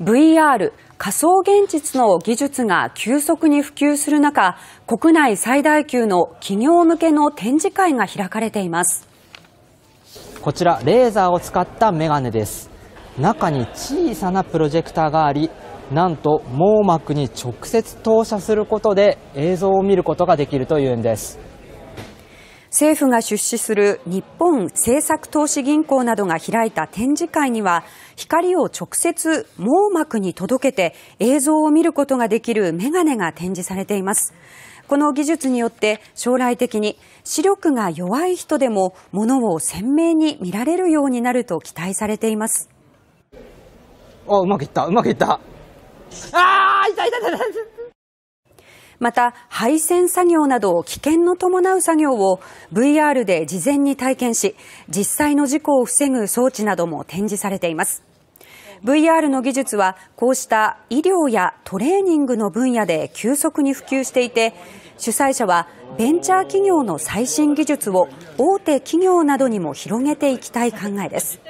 VR 仮想現実の技術が急速に普及する中国内最大級の企業向けの展示会が開かれていますこちらレーザーを使ったメガネです中に小さなプロジェクターがありなんと網膜に直接投射することで映像を見ることができるというんです政府が出資する日本政策投資銀行などが開いた展示会には光を直接網膜に届けて映像を見ることができるメガネが展示されていますこの技術によって将来的に視力が弱い人でもものを鮮明に見られるようになると期待されていますあうまくいったうまくいったああ痛い痛い痛い痛いまた配線作業など危険の伴う作業を VR で事前に体験し実際の事故を防ぐ装置なども展示されています VR の技術はこうした医療やトレーニングの分野で急速に普及していて主催者はベンチャー企業の最新技術を大手企業などにも広げていきたい考えです